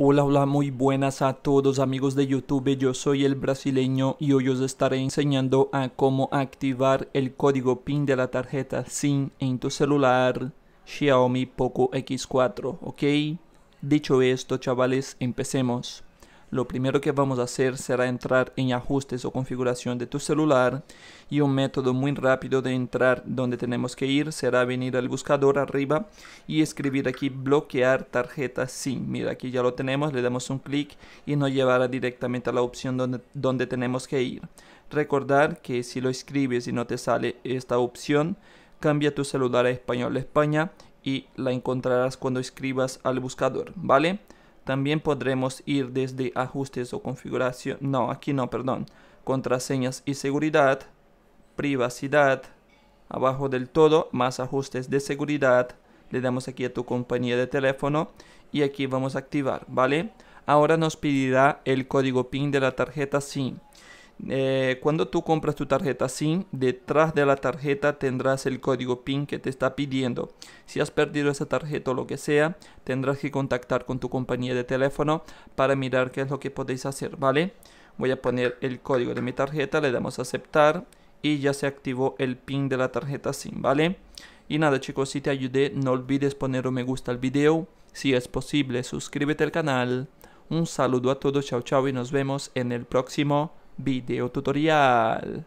Hola, hola, muy buenas a todos amigos de YouTube, yo soy el brasileño y hoy os estaré enseñando a cómo activar el código PIN de la tarjeta SIM en tu celular Xiaomi Poco X4, ¿ok? Dicho esto, chavales, empecemos. Lo primero que vamos a hacer será entrar en ajustes o configuración de tu celular y un método muy rápido de entrar donde tenemos que ir será venir al buscador arriba y escribir aquí bloquear tarjeta SIM. Mira, aquí ya lo tenemos, le damos un clic y nos llevará directamente a la opción donde, donde tenemos que ir. Recordar que si lo escribes y no te sale esta opción, cambia tu celular a español España y la encontrarás cuando escribas al buscador, ¿vale? También podremos ir desde ajustes o configuración, no, aquí no, perdón, contraseñas y seguridad, privacidad, abajo del todo, más ajustes de seguridad, le damos aquí a tu compañía de teléfono y aquí vamos a activar, ¿vale? Ahora nos pedirá el código PIN de la tarjeta SIM. Eh, cuando tú compras tu tarjeta SIM, detrás de la tarjeta tendrás el código PIN que te está pidiendo. Si has perdido esa tarjeta o lo que sea, tendrás que contactar con tu compañía de teléfono para mirar qué es lo que podéis hacer, ¿vale? Voy a poner el código de mi tarjeta, le damos a aceptar y ya se activó el PIN de la tarjeta SIM, ¿vale? Y nada chicos, si te ayudé, no olvides poner un me gusta al video. Si es posible, suscríbete al canal. Un saludo a todos, chao chao y nos vemos en el próximo video tutorial.